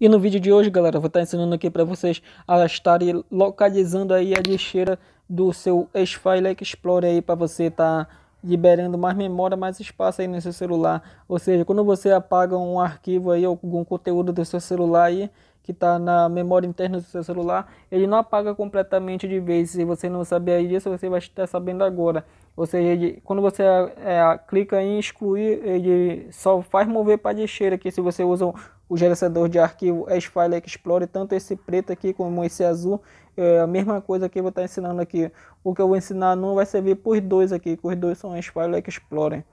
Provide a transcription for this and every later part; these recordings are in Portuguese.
E no vídeo de hoje, galera, vou estar tá ensinando aqui para vocês a estarem localizando aí a lixeira do seu X-File Explorer aí para você estar tá liberando mais memória, mais espaço aí no seu celular. Ou seja, quando você apaga um arquivo aí, algum conteúdo do seu celular aí, que está na memória interna do seu celular, ele não apaga completamente de vez. Se você não sabia disso, você vai estar sabendo agora. Ou seja, ele, quando você é, clica em excluir, ele só faz mover para a lixeira, que se você usa o gerenciador de arquivo S-File Explorer, tanto esse preto aqui como esse azul, é a mesma coisa que eu vou estar ensinando aqui. O que eu vou ensinar não vai servir por dois aqui, que os dois são S-File Explorer.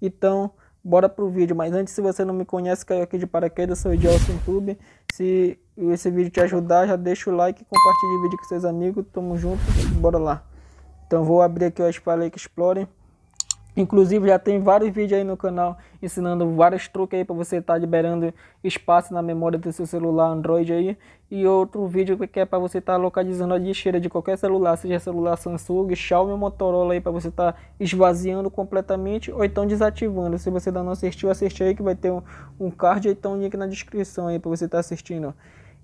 Então, bora pro vídeo, mas antes se você não me conhece, caiu aqui de paraquedas, sou o Idiota YouTube. Se esse vídeo te ajudar, já deixa o like, compartilha o vídeo com seus amigos, tamo junto, bora lá. Então vou abrir aqui o S-File Explorer. Inclusive já tem vários vídeos aí no canal ensinando vários truques aí para você estar tá liberando espaço na memória do seu celular Android aí. E outro vídeo que é para você estar tá localizando a lixeira de qualquer celular, seja celular Samsung, Xiaomi ou Motorola aí para você estar tá esvaziando completamente ou então desativando. Se você ainda não assistiu, assiste aí que vai ter um, um card e então um link na descrição aí para você estar tá assistindo.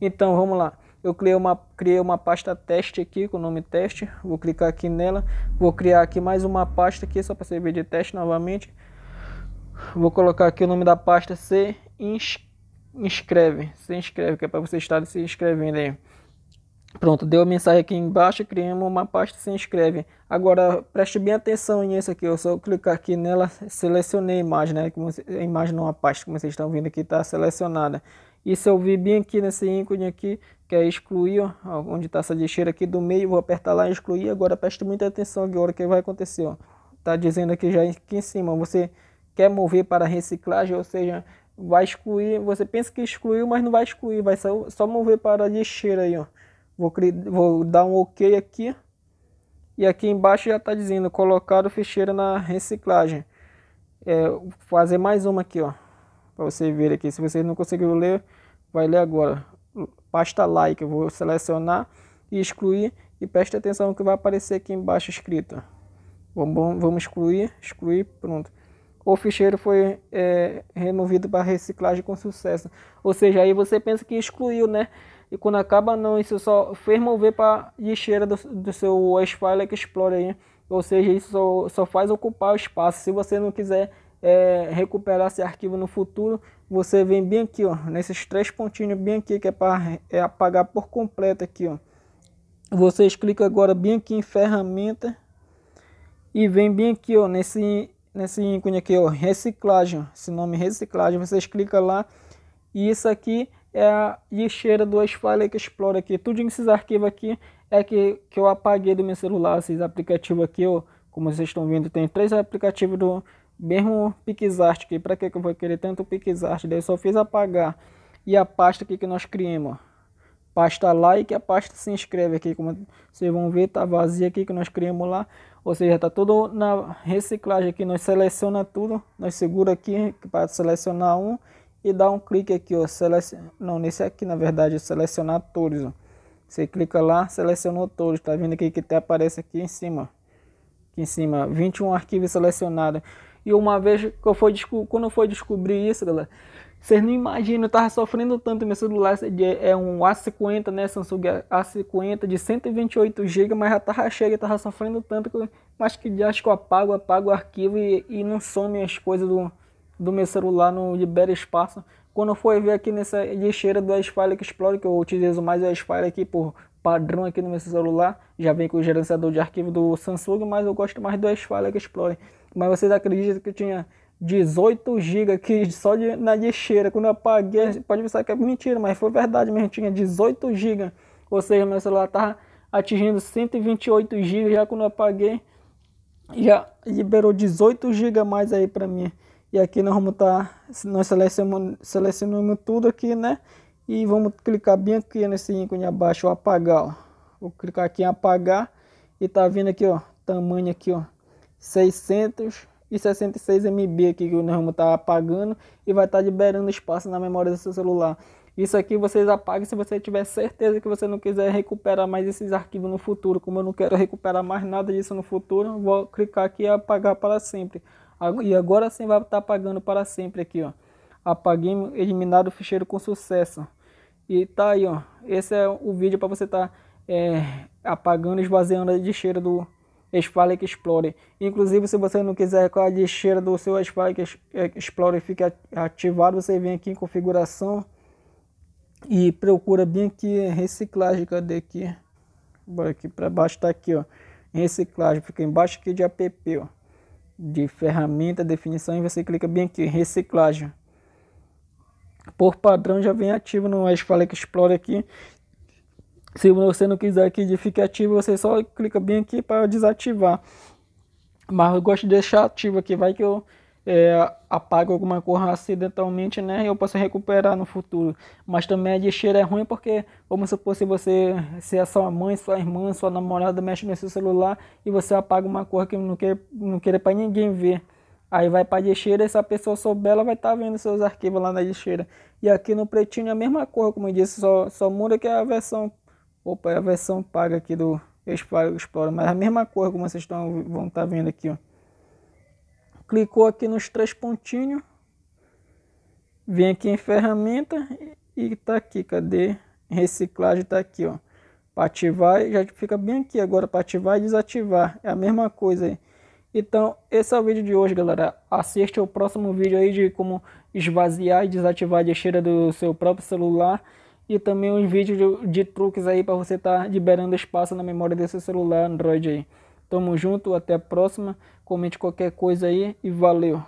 Então vamos lá. Eu criei uma, criei uma pasta teste aqui com o nome teste. Vou clicar aqui nela. Vou criar aqui mais uma pasta aqui só para servir de teste novamente. Vou colocar aqui o nome da pasta se inscreve. Se inscreve, que é para você estar se inscrevendo aí. Pronto, deu a mensagem aqui embaixo, criamos uma pasta se inscreve. Agora, preste bem atenção nisso aqui, eu só clicar aqui nela, selecionei a imagem, né? A imagem numa pasta, como vocês estão vendo aqui, está selecionada. E se eu vir bem aqui nesse ícone aqui, que é excluir, ó, onde está essa lixeira aqui do meio, vou apertar lá excluir. Agora preste muita atenção agora que vai acontecer, ó. Tá dizendo aqui já aqui em cima, você quer mover para reciclagem, ou seja, vai excluir, você pensa que excluiu, mas não vai excluir, vai só, só mover para a lixeira aí, ó. Vou, vou dar um OK aqui. E aqui embaixo já está dizendo, colocar o ficheiro na reciclagem. É, fazer mais uma aqui, ó para você ver aqui. Se você não conseguiu ler, vai ler agora. Pasta like, eu vou selecionar e excluir e preste atenção no que vai aparecer aqui embaixo escrito. Vamos, vamos excluir, excluir, pronto. O ficheiro foi é, removido para reciclagem com sucesso. Ou seja, aí você pensa que excluiu, né? E quando acaba não, isso só fez mover para lixeira do, do seu ex-file Explorer Ou seja, isso só, só faz ocupar o espaço. Se você não quiser é, recuperar esse arquivo no futuro, você vem bem aqui, ó, nesses três pontinhos bem aqui, que é para é apagar por completo aqui, ó. Vocês clicam agora bem aqui em ferramenta e vem bem aqui, ó, nesse, nesse ícone aqui, ó, reciclagem, ó, esse nome reciclagem, vocês clicam lá e isso aqui é a lixeira do X-File que explora aqui. Tudo esses arquivos aqui é que, que eu apaguei do meu celular, esses aplicativos aqui, ó, como vocês estão vendo, tem três aplicativos do mesmo PixArt aqui, para que eu vou querer tanto PixArt? Daí eu só fiz apagar. E a pasta aqui que nós criamos, Pasta like, a pasta se inscreve aqui, como vocês vão ver, tá vazia aqui que nós criamos lá. Ou seja, tá tudo na reciclagem aqui, nós seleciona tudo, nós segura aqui para selecionar um e dá um clique aqui, ó, seleciona, não, nesse aqui na verdade, é selecionar todos, ó. Você clica lá, selecionou todos, tá vendo aqui que até aparece aqui em cima, aqui em cima, 21 arquivos selecionados. E uma vez que eu foi quando eu fui descobrir isso, galera, vocês não imaginam, eu tava sofrendo tanto. Meu celular é, é um A50, né? Samsung A50 de 128 GB, mas já tava cheio, eu tava sofrendo tanto que eu acho que acho que eu apago, apago o arquivo e, e não some as coisas do, do meu celular, não libera espaço. Quando eu fui ver aqui nessa lixeira do S-File Explorer, que eu utilizo mais o S-File aqui por padrão aqui no meu celular, já vem com o gerenciador de arquivo do Samsung, mas eu gosto mais do S-File Explorer. Mas vocês acreditam que eu tinha 18 GB aqui só de, na lixeira? Quando eu apaguei, pode pensar que é mentira, mas foi verdade mesmo. Tinha 18 GB. Ou seja, meu celular estava atingindo 128 GB já quando eu apaguei. Já liberou 18 GB mais aí para mim. E aqui nós vamos estar, tá, nós selecionamos, selecionamos tudo aqui, né? E vamos clicar bem aqui nesse ícone abaixo, apagar, ó. Vou clicar aqui em apagar e tá vindo aqui, ó, tamanho aqui, ó, 666 MB aqui que o Nermo está apagando e vai estar tá liberando espaço na memória do seu celular. Isso aqui vocês apaguem se você tiver certeza que você não quiser recuperar mais esses arquivos no futuro. Como eu não quero recuperar mais nada disso no futuro, vou clicar aqui em apagar para sempre. E agora sim vai estar tá apagando para sempre aqui, ó. Apaguei, eliminado o ficheiro com sucesso. E tá aí, ó. Esse é o vídeo para você estar tá, é, apagando, esvaziando a lixeira do, que Explorer. Inclusive, se você não quiser que a lixeira do seu que eh, Explorer fique ativado, você vem aqui em configuração e procura bem aqui reciclagem. Cadê aqui? Bora aqui para baixo, tá aqui, ó. Reciclagem, fica embaixo aqui de app, ó. De ferramenta, definição, e você clica bem aqui, reciclagem por padrão já vem ativo no Spalek Explorer aqui. Se você não quiser que fique ativo, você só clica bem aqui para desativar. Mas eu gosto de deixar ativo aqui, vai que eu é, apago alguma coisa acidentalmente, né? e Eu posso recuperar no futuro. Mas também a de cheiro é ruim porque, vamos supor, se você, se a é sua mãe, sua irmã, sua namorada mexe no seu celular e você apaga uma coisa que não quer, não quer para ninguém ver. Aí vai para a se essa pessoa souber, ela vai estar tá vendo seus arquivos lá na lixeira. E aqui no pretinho é a mesma coisa, como eu disse, só, só muda que é a versão Opa, é a versão paga aqui do Explorer, mas a mesma cor como vocês estão, vão estar tá vendo aqui, ó. Clicou aqui nos três pontinhos, vem aqui em ferramenta e tá aqui, cadê? Reciclagem tá aqui, ó. Para ativar, já fica bem aqui agora, para ativar e desativar, é a mesma coisa aí. Então, esse é o vídeo de hoje, galera. Assiste o próximo vídeo aí de como esvaziar e desativar a lixeira do seu próprio celular e também uns vídeos de, de truques aí para você estar tá liberando espaço na memória desse celular Android aí. Tamo junto, até a próxima. Comente qualquer coisa aí e valeu!